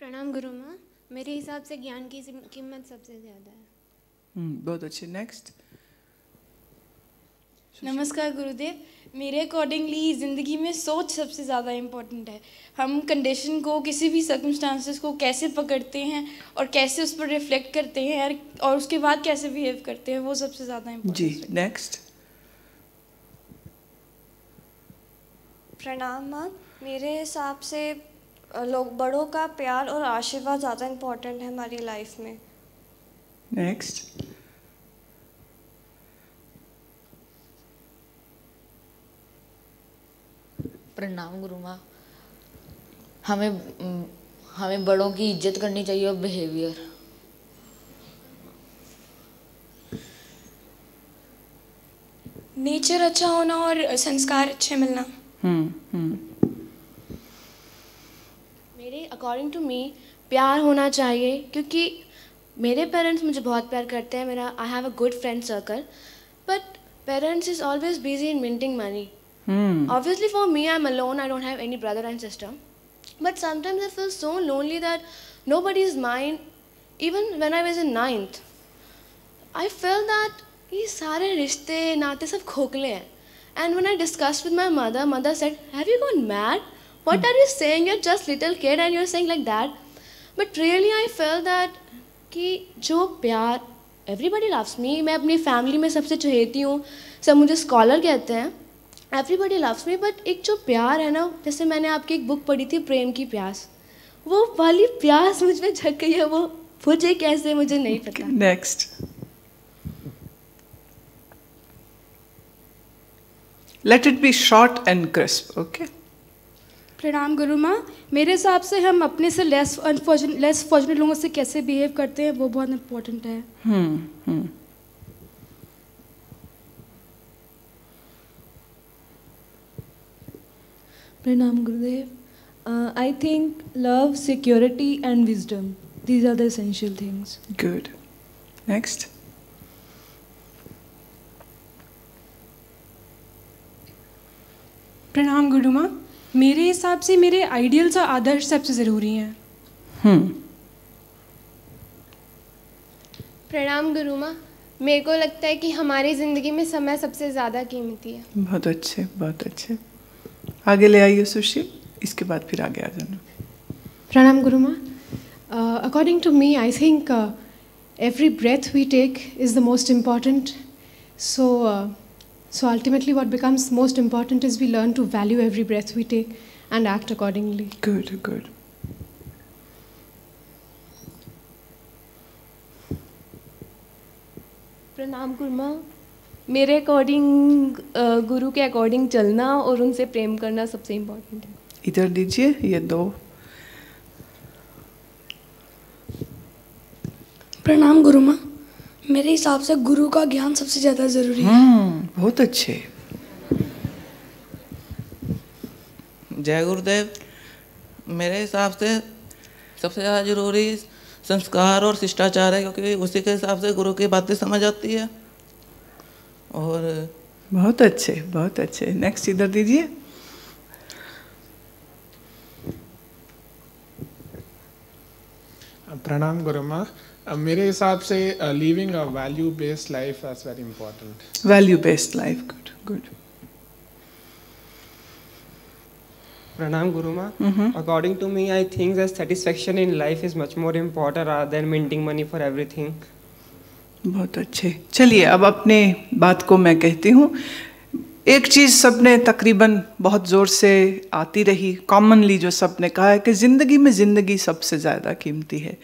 प्रणाम गुरु माँ मेरे हिसाब से ज्ञान की कीमत सबसे ज़्यादा है हम्म, बहुत अच्छे नेक्स्ट नमस्कार गुरुदेव मेरे अकॉर्डिंगली ज़िंदगी में सोच सबसे ज़्यादा इम्पोर्टेंट है हम कंडीशन को किसी भी सर्कमस्टांसिस को कैसे पकड़ते हैं और कैसे उस पर रिफ्लेक्ट करते हैं और उसके बाद कैसे बिहेव करते हैं वो सबसे ज़्यादा इम्पोर्टेंट जी नेक्स्ट प्रणाम मेरे हिसाब से लोग बड़ों का प्यार और आशीर्वाद ज़्यादा इम्पोर्टेंट है हमारी लाइफ में नेक्स्ट प्रणाम गुरु माँ हमें हमें बड़ों की इज्जत करनी चाहिए और बिहेवियर नेचर अच्छा होना और संस्कार अच्छे मिलना हम्म हम्म मेरे अकॉर्डिंग टू मी प्यार होना चाहिए क्योंकि मेरे पेरेंट्स मुझे बहुत प्यार करते हैं मेरा I have a good friend circle but parents is always busy in minting money obviously for me I am alone I don't have any brother and sister but sometimes I feel so lonely that nobody is mind even when I was in ninth I feel that ये सारे रिश्ते नाते सब खोखले हैं and when I discuss with my mother mother said have you gone mad what are you saying you're just little kid and you're saying like that but really i felt that कि जो प्यार everybody loves me मैं अपनी family में सबसे चहेती हूँ सब मुझे स्कॉलर कहते हैं एवरीबडी लव्स मी बट एक जो प्यार है ना जैसे मैंने आपकी एक बुक पढ़ी थी प्रेम की प्यास वो वाली प्यास मुझ में झक गई है वो मुझे कैसे मुझे नहीं पता next let it be short and crisp okay प्रणाम गुरु माँ मेरे हिसाब से हम अपने से लेस अनफॉर्चुनेट लेस फॉर्चुनेट लोगों से कैसे बिहेव करते हैं वो बहुत इम्पोर्टेंट है हम्म, हम्म। प्रणाम गुरुदेव I think love security and wisdom these are the essential things good next प्रणाम गुरु माँ मेरे हिसाब से मेरे आइडियल्स और आदर्श सबसे ज़रूरी हैं हम्म। प्रणाम गुरुमा मेरे को लगता है कि हमारी ज़िंदगी में समय सबसे ज़्यादा कीमती है बहुत अच्छे बहुत अच्छे आगे ले आइए सुशील इसके बाद फिर आगे आ जाना प्रणाम गुरुमा according to me I think every breath we take is the most important so So ultimately, what becomes most important is we learn to value every breath we take and act accordingly. Good, good. प्रणाम गुरमा मेरे according गुरु के according चलना और उनसे प्रेम करना सबसे important है इधर दीजिए ये दो प्रणाम गुरुमा मेरे हिसाब से गुरु का ज्ञान सबसे ज्यादा जरूरी है हम्म, बहुत अच्छे जय गुरुदेव मेरे हिसाब से सबसे ज़्यादा जरूरी संस्कार और शिष्टाचार है क्योंकि उसी के हिसाब से गुरु की बातें समझ आती है और बहुत अच्छे बहुत अच्छे नेक्स्ट इधर दीजिए प्रणाम गुरुमा मेरे हिसाब से living a value based life is very important value based life good good प्रणाम गुरुमा according to me I think that satisfaction in life is much more important rather than minting money for everything बहुत अच्छे चलिए अब अपने बात को मैं कहती हूँ एक चीज़ सब ने तकरीबन बहुत ज़ोर से आती रही कॉमनली जो सबने कहा है कि ज़िंदगी में ज़िंदगी सबसे ज़्यादा कीमती है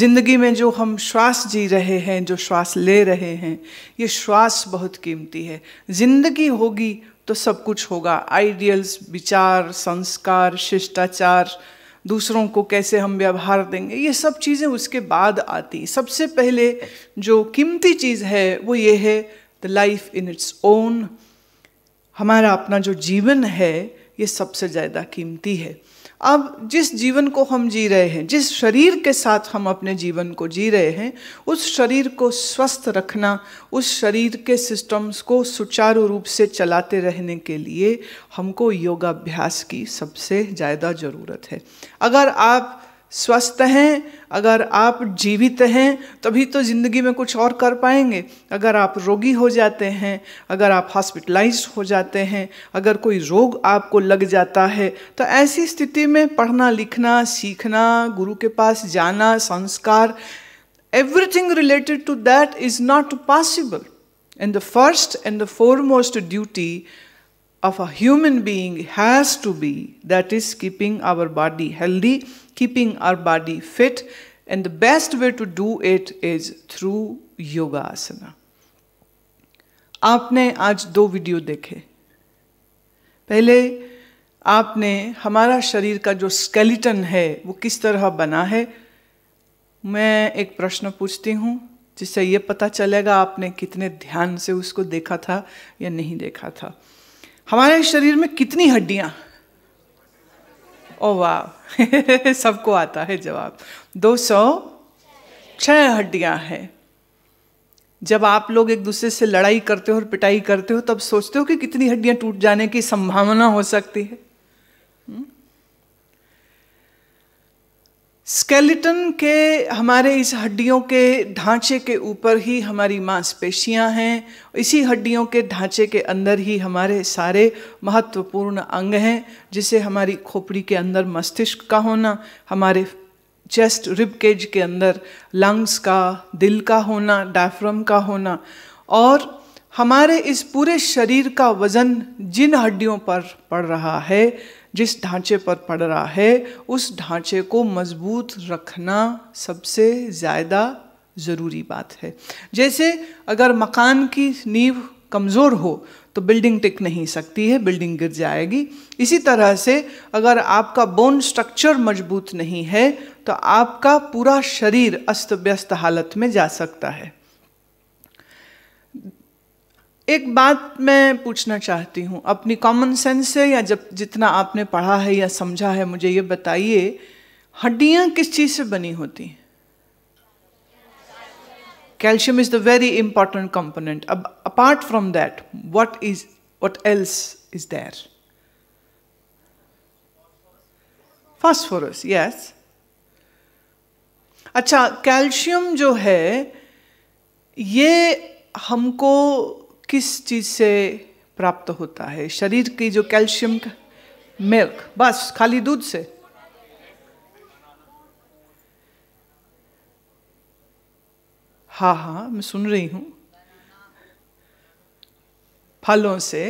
ज़िंदगी में जो हम श्वास जी रहे हैं जो श्वास ले रहे हैं ये श्वास बहुत कीमती है ज़िंदगी होगी तो सब कुछ होगा आइडियल्स विचार संस्कार शिष्टाचार दूसरों को कैसे हम व्यवहार देंगे ये सब चीज़ें उसके बाद आती सबसे पहले जो कीमती चीज़ है वो ये है the life in its own हमारा अपना जो जीवन है ये सबसे ज़्यादा कीमती है अब जिस जीवन को हम जी रहे हैं जिस शरीर के साथ हम अपने जीवन को जी रहे हैं उस शरीर को स्वस्थ रखना उस शरीर के सिस्टम्स को सुचारू रूप से चलाते रहने के लिए हमको योगाभ्यास की सबसे ज़्यादा ज़रूरत है अगर आप स्वस्थ हैं अगर आप जीवित हैं तभी तो ज़िंदगी में कुछ और कर पाएंगे अगर आप रोगी हो जाते हैं अगर आप हॉस्पिटलाइज हो जाते हैं अगर कोई रोग आपको लग जाता है तो ऐसी स्थिति में पढ़ना लिखना सीखना गुरु के पास जाना संस्कार everything related to that is not possible and the first and the foremost duty of a human being has to be that is keeping our body healthy, keeping our body fit, and the best way to do it is through yoga asana. आपने आज दो video देखे पहले आपने हमारा शरीर का जो स्केलेटन है वो किस तरह बना है मैं एक प्रश्न पूछती हूँ जिससे ये पता चलेगा आपने कितने ध्यान से उसको देखा था या नहीं देखा था हमारे शरीर में कितनी हड्डियां ओ oh, वाह सबको आता है जवाब दो सौ छह हड्डियां हैं जब आप लोग एक दूसरे से लड़ाई करते हो और पिटाई करते हो तब सोचते हो कि कितनी हड्डियां टूट जाने की संभावना हो सकती है स्केलेटन के हमारे इस हड्डियों के ढांचे के ऊपर ही हमारी मांसपेशियां हैं इसी हड्डियों के ढांचे के अंदर ही हमारे सारे महत्वपूर्ण अंग हैं जिसे हमारी खोपड़ी के अंदर मस्तिष्क का होना हमारे चेस्ट रिब केज के अंदर लंग्स का दिल का होना डायफ्रम का होना और हमारे इस पूरे शरीर का वज़न जिन हड्डियों पर पड़ रहा है जिस ढांचे पर पड़ रहा है उस ढांचे को मजबूत रखना सबसे ज़्यादा ज़रूरी बात है जैसे अगर मकान की नींव कमज़ोर हो तो बिल्डिंग टिक नहीं सकती है बिल्डिंग गिर जाएगी इसी तरह से अगर आपका बोन स्ट्रक्चर मजबूत नहीं है तो आपका पूरा शरीर अस्त व्यस्त हालत में जा सकता है एक बात मैं पूछना चाहती हूँ अपनी कॉमन सेंस से या जब जितना आपने पढ़ा है या समझा है मुझे ये बताइए हड्डियाँ किस चीज़ से बनी होती calcium is the very important component अब apart from that what is what else is there phosphorus yes अच्छा कैल्शियम जो है ये हमको किस चीज़ से प्राप्त होता है शरीर की जो कैल्शियम का मिल्क बस खाली दूध से हाँ हाँ मैं सुन रही हूँ फलों से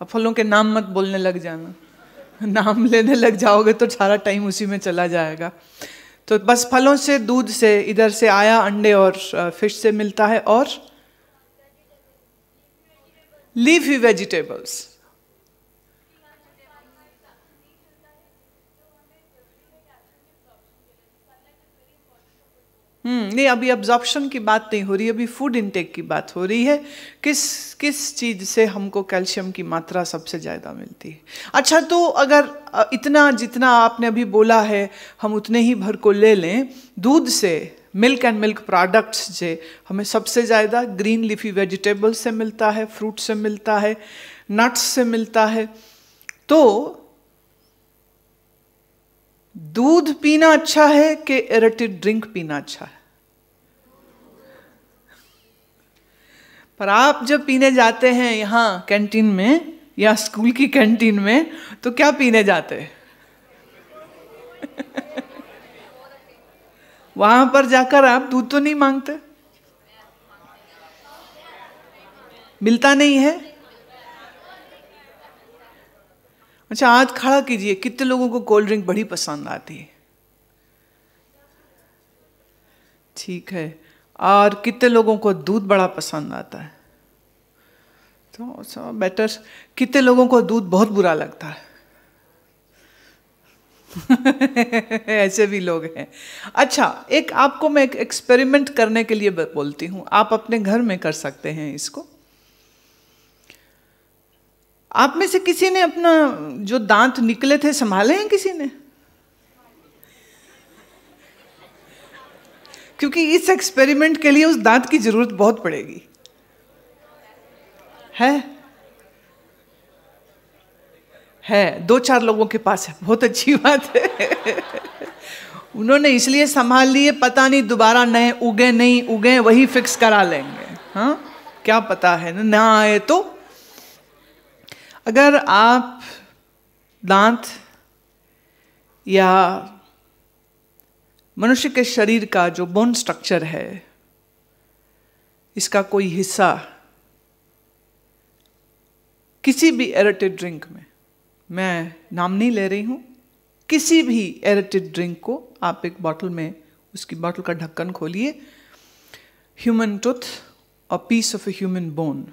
अब फलों के नाम मत बोलने लग जाना नाम लेने लग जाओगे तो सारा टाइम उसी में चला जाएगा तो बस फलों से दूध से इधर से आया अंडे और फिश से मिलता है और leafy vegetables. Hmm, नहीं अभी अब्जॉर्प्शन की बात नहीं हो रही अभी फूड इनटेक की बात हो रही है किस किस चीज़ से हमको कैल्शियम की मात्रा सबसे ज़्यादा मिलती है अच्छा तो अगर इतना जितना आपने अभी बोला है हम उतने ही भर को ले लें दूध से मिल्क एंड मिल्क प्रोडक्ट्स जे हमें सबसे ज़्यादा ग्रीन लिफी वेजिटेबल से मिलता है फ्रूट से मिलता है नट्स से मिलता है तो दूध पीना अच्छा है कि एरेटेड ड्रिंक पीना अच्छा है पर आप जब पीने जाते हैं यहाँ कैंटीन में या स्कूल की कैंटीन में तो क्या पीने जाते हैं वहां पर जाकर आप दूध तो नहीं मांगते मिलता नहीं है अच्छा आज खड़ा कीजिए कितने लोगों को कोल्ड ड्रिंक बड़ी पसंद आती है ठीक है और कितने लोगों को दूध बड़ा पसंद आता है तो बेटर कितने लोगों को दूध बहुत बुरा लगता है ऐसे भी लोग हैं अच्छा एक आपको मैं एक एक्सपेरिमेंट करने के लिए बोलती हूँ आप अपने घर में कर सकते हैं इसको आप में से किसी ने अपना जो दांत निकले थे संभाले हैं किसी ने क्योंकि इस एक्सपेरिमेंट के लिए उस दांत की जरूरत बहुत पड़ेगी है है दो चार लोगों के पास है बहुत अच्छी बात है उन्होंने इसलिए संभाल लिए पता नहीं दोबारा नए उगे नहीं उगे वही फिक्स करा लेंगे हाँ क्या पता है ना ना आए तो अगर आप दांत या मनुष्य के शरीर का जो बोन स्ट्रक्चर है इसका कोई हिस्सा किसी भी एरेटेड ड्रिंक में मैं नाम नहीं ले रही हूँ किसी भी एरेटेड ड्रिंक को आप एक बॉटल में उसकी बॉटल का ढक्कन खोलिए human tooth a piece of a human bone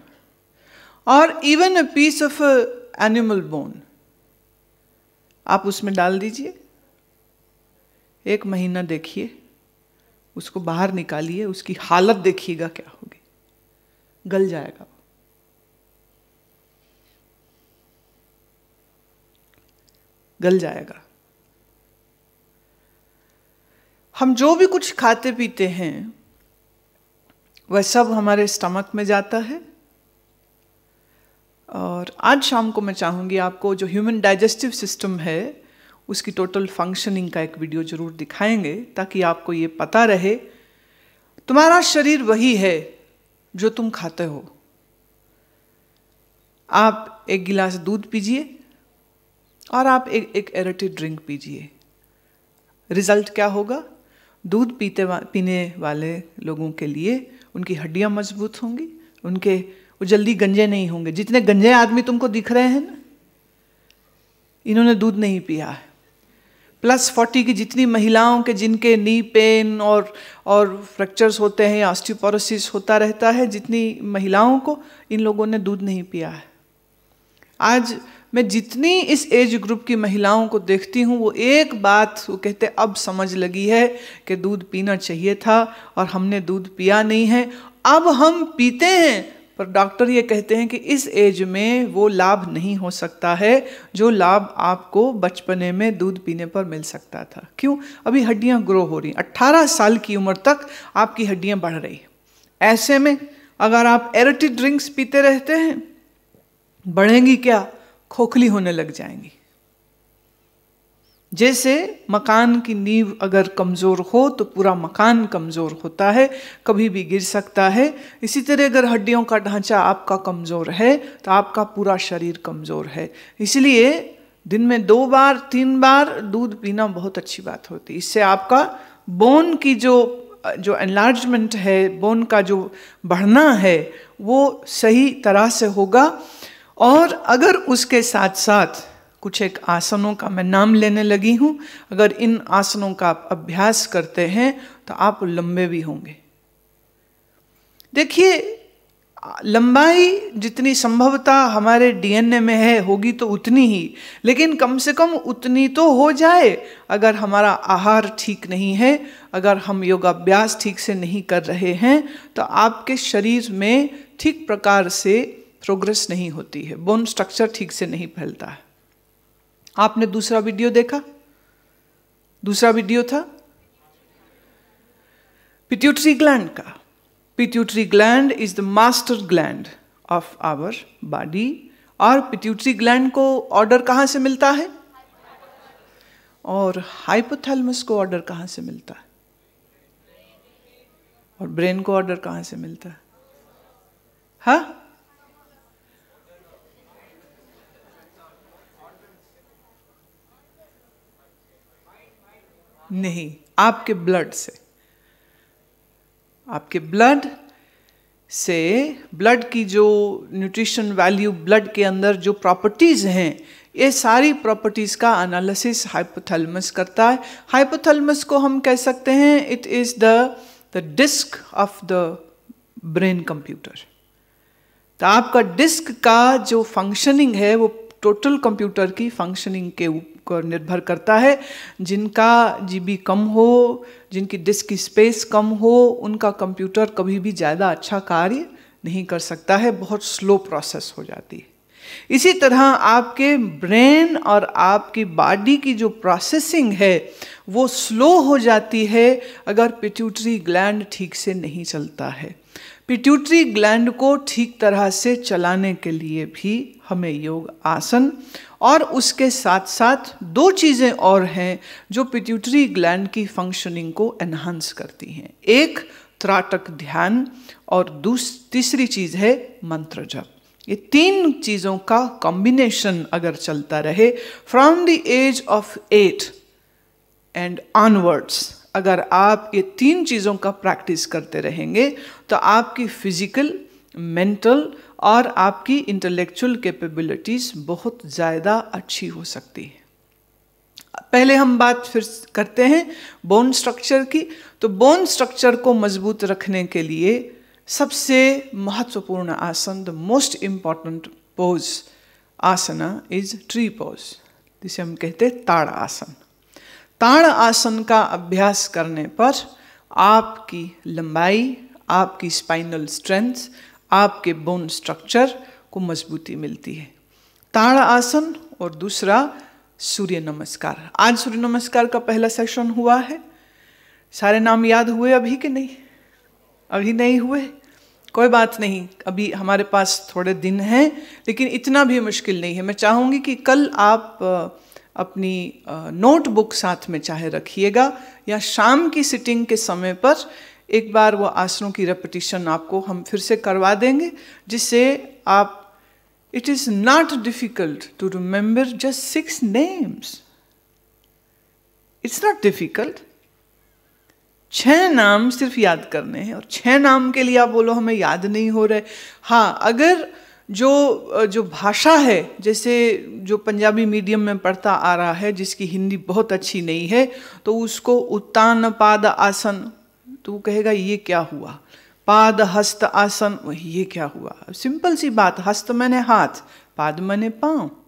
और even a piece of animal bone आप उसमें डाल दीजिए एक महीना देखिए उसको बाहर निकालिए उसकी हालत देखिएगा क्या होगी गल जाएगा गल जाएगा हम जो भी कुछ खाते पीते हैं वह सब हमारे स्टमक में जाता है और आज शाम को मैं चाहूंगी आपको जो ह्यूमन डाइजेस्टिव सिस्टम है उसकी टोटल फंक्शनिंग का एक वीडियो ज़रूर दिखाएंगे ताकि आपको ये पता रहे तुम्हारा शरीर वही है जो तुम खाते हो आप एक गिलास दूध पीजिए और आप एक एक एरेटेड ड्रिंक पीजिए रिजल्ट क्या होगा दूध पीते वा, पीने वाले लोगों के लिए उनकी हड्डियाँ मजबूत होंगी उनके वो जल्दी गंजे नहीं होंगे जितने गंजे आदमी तुमको दिख रहे हैं ना इन्होंने दूध नहीं पिया है प्लस फोर्टी की जितनी महिलाओं के जिनके नी पेन और और फ्रैक्चर्स होते हैं या ऑस्टियोपोरोसिस होता रहता है जितनी महिलाओं को इन लोगों ने दूध नहीं पिया है आज मैं जितनी इस एज ग्रुप की महिलाओं को देखती हूँ वो एक बात वो कहते अब समझ लगी है कि दूध पीना चाहिए था और हमने दूध पिया नहीं है अब हम पीते हैं पर डॉक्टर ये कहते हैं कि इस एज में वो लाभ नहीं हो सकता है जो लाभ आपको बचपने में दूध पीने पर मिल सकता था क्यों अभी हड्डियाँ ग्रो हो रही अट्ठारह साल की उम्र तक आपकी हड्डियाँ बढ़ रही ऐसे में अगर आप एरटी ड्रिंक्स पीते रहते हैं बढ़ेंगी क्या खोखली होने लग जाएंगी जैसे मकान की नींव अगर कमज़ोर हो तो पूरा मकान कमज़ोर होता है कभी भी गिर सकता है इसी तरह अगर हड्डियों का ढांचा आपका कमज़ोर है तो आपका पूरा शरीर कमज़ोर है इसलिए दिन में दो बार तीन बार दूध पीना बहुत अच्छी बात होती है इससे आपका बोन की जो जो एनलार्जमेंट है बोन का जो बढ़ना है वो सही तरह से होगा और अगर उसके साथ साथ कुछ एक आसनों का मैं नाम लेने लगी हूँ अगर इन आसनों का आप अभ्यास करते हैं तो आप लंबे भी होंगे देखिए लंबाई जितनी संभवता हमारे डीएनए में है होगी तो उतनी ही लेकिन कम से कम उतनी तो हो जाए अगर हमारा आहार ठीक नहीं है अगर हम योगाभ्यास ठीक से नहीं कर रहे हैं तो आपके शरीर में ठीक प्रकार से प्रोग्रेस नहीं होती है बोन स्ट्रक्चर ठीक से नहीं फैलता है आपने दूसरा वीडियो देखा दूसरा वीडियो था पिट्यूटरी ग्लैंड का pituitary gland is the master gland of our body और पिट्यूटरी ग्लैंड को ऑर्डर कहाँ से मिलता है और हाइपोथैलमस को ऑर्डर कहाँ से मिलता है और ब्रेन को ऑर्डर कहाँ से मिलता है हा? नहीं आपके ब्लड से आपके ब्लड से ब्लड की जो न्यूट्रिशन वैल्यू ब्लड के अंदर जो प्रॉपर्टीज़ हैं ये सारी प्रॉपर्टीज़ का एनालिसिस हाइपोथैलेमस करता है हाइपोथैलेमस को हम कह सकते हैं it is the the disk of the brain computer तो आपका डिस्क का जो फंक्शनिंग है वो टोटल कंप्यूटर की फंक्शनिंग के ऊपर निर्भर करता है जिनका जीबी कम हो जिनकी डिस्क की स्पेस कम हो उनका कंप्यूटर कभी भी ज़्यादा अच्छा कार्य नहीं कर सकता है बहुत स्लो प्रोसेस हो जाती है इसी तरह आपके ब्रेन और आपकी बॉडी की जो प्रोसेसिंग है वो स्लो हो जाती है अगर पिट्यूटरी ग्लैंड ठीक से नहीं चलता है पिट्यूटरी ग्लैंड को ठीक तरह से चलाने के लिए भी हमें योग आसन और उसके साथ साथ दो चीज़ें और हैं जो पिट्यूटरी ग्लैंड की फंक्शनिंग को एनहांस करती हैं एक त्राटक ध्यान और तीसरी चीज़ है मंत्र जप ये तीन चीज़ों का कॉम्बिनेशन अगर चलता रहे from the age of eight and onwards अगर आप ये तीन चीज़ों का प्रैक्टिस करते रहेंगे तो आपकी फिजिकल मेंटल और आपकी इंटेलेक्चुअल कैपेबिलिटीज़ बहुत ज़्यादा अच्छी हो सकती है पहले हम बात फिर करते हैं बोन स्ट्रक्चर की तो बोन स्ट्रक्चर को मजबूत रखने के लिए सबसे महत्वपूर्ण आसन the most important pose asana is tree pose जिसे हम कहते हैं ताड़ आसन ताण आसन का अभ्यास करने पर आपकी लंबाई आपकी स्पाइनल स्ट्रेंथ आपके बोन स्ट्रक्चर को मजबूती मिलती है ताण आसन और दूसरा सूर्य नमस्कार आज सूर्य नमस्कार का पहला सेशन हुआ है सारे नाम याद हुए अभी कि नहीं अभी नहीं हुए कोई बात नहीं अभी हमारे पास थोड़े दिन हैं लेकिन इतना भी मुश्किल नहीं है मैं चाहूँगी कि कल आप अपनी नोटबुक साथ में चाहे रखिएगा या शाम की सिटिंग के समय पर एक बार वो आसनों की रेपिटिशन आपको हम फिर से करवा देंगे जिससे आप it is not difficult to remember just six names it's not difficult छह नाम सिर्फ याद करने हैं और छह नाम के लिए आप बोलो हमें याद नहीं हो रहे हाँ अगर जो जो भाषा है जैसे जो पंजाबी मीडियम में पढ़ता आ रहा है जिसकी हिंदी बहुत अच्छी नहीं है तो उसको उत्तान पाद आसन तो वो कहेगा ये क्या हुआ पाद हस्त आसन ये क्या हुआ सिंपल सी बात हस्त मैंने हाथ पाद मैंने पाँव